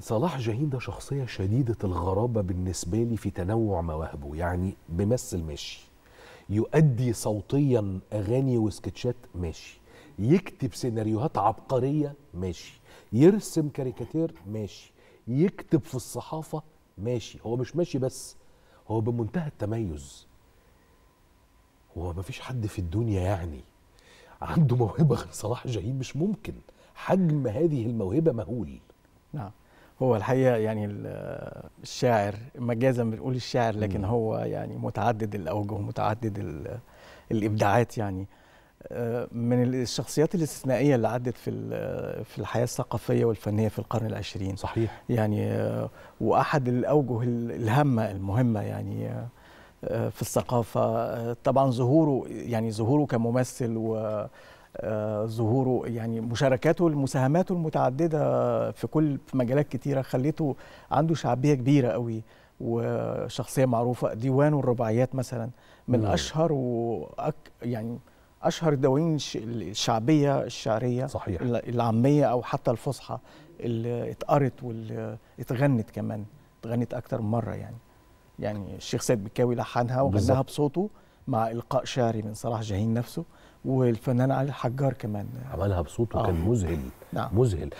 صلاح جاهين ده شخصية شديدة الغرابة بالنسبة لي في تنوع مواهبه يعني بيمثل ماشي يؤدي صوتيا أغاني وسكتشات ماشي يكتب سيناريوهات عبقرية ماشي يرسم كاريكاتير ماشي يكتب في الصحافة ماشي هو مش ماشي بس هو بمنتهى التميز هو مفيش حد في الدنيا يعني عنده موهبة غير صلاح جاهين مش ممكن حجم هذه الموهبة مهول نعم هو الحقيقه يعني الشاعر مجازا بنقول الشاعر لكن هو يعني متعدد الاوجه ومتعدد الابداعات يعني آه، من الشخصيات الاستثنائيه اللي عدت في في الحياه الثقافيه والفنيه في القرن العشرين صحيح يعني آه، واحد الاوجه الهامه المهمه يعني آه، في الثقافه طبعا ظهوره يعني ظهوره كممثل و آه، ظهوره يعني مشاركاته المساهماته المتعدده في كل في مجالات كتيره خليته عنده شعبيه كبيره قوي وشخصيه معروفه ديوانه الرباعيات مثلا من مم. اشهر وأك يعني اشهر الدواوين الشعبيه الشعريه صحيح. العاميه او حتى الفصحى اللي اتقرت واللي اتغنت كمان اتغنت اكتر من مره يعني يعني الشيخ سيد بكاوي لحنها وغناها بصوته مع إلقاء شعري من صلاح جاهين نفسه والفنان علي الحجار كمان عملها بصوته آه. كان مذهل نعم. مذهل